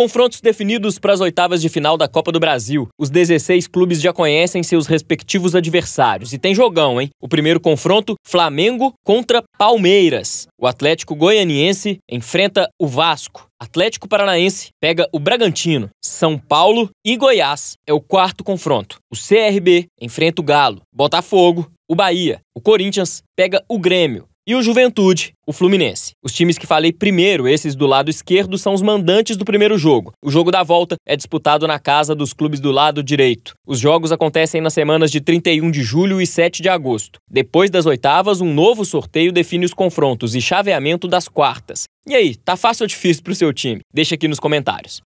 Confrontos definidos para as oitavas de final da Copa do Brasil. Os 16 clubes já conhecem seus respectivos adversários e tem jogão, hein? O primeiro confronto, Flamengo contra Palmeiras. O Atlético Goianiense enfrenta o Vasco. Atlético Paranaense pega o Bragantino, São Paulo e Goiás é o quarto confronto. O CRB enfrenta o Galo, Botafogo, o Bahia. O Corinthians pega o Grêmio. E o Juventude, o Fluminense. Os times que falei primeiro, esses do lado esquerdo, são os mandantes do primeiro jogo. O jogo da volta é disputado na casa dos clubes do lado direito. Os jogos acontecem nas semanas de 31 de julho e 7 de agosto. Depois das oitavas, um novo sorteio define os confrontos e chaveamento das quartas. E aí, tá fácil ou difícil pro seu time? Deixa aqui nos comentários.